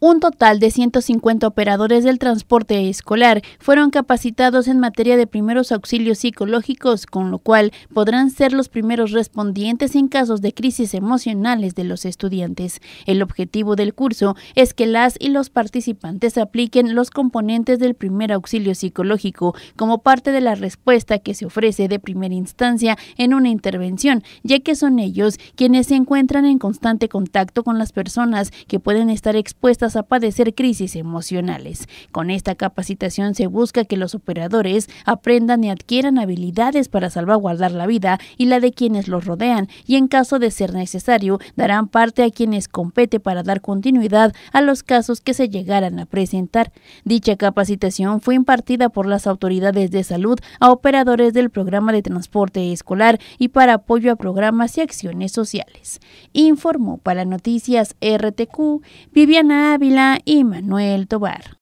Un total de 150 operadores del transporte escolar fueron capacitados en materia de primeros auxilios psicológicos, con lo cual podrán ser los primeros respondientes en casos de crisis emocionales de los estudiantes. El objetivo del curso es que las y los participantes apliquen los componentes del primer auxilio psicológico como parte de la respuesta que se ofrece de primera instancia en una intervención, ya que son ellos quienes se encuentran en constante contacto con las personas que pueden estar expuestas a padecer crisis emocionales. Con esta capacitación se busca que los operadores aprendan y adquieran habilidades para salvaguardar la vida y la de quienes los rodean y en caso de ser necesario darán parte a quienes compete para dar continuidad a los casos que se llegaran a presentar. Dicha capacitación fue impartida por las autoridades de salud a operadores del programa de transporte escolar y para apoyo a programas y acciones sociales. Informó para Noticias RTQ Viviana Ávila y Manuel Tobar.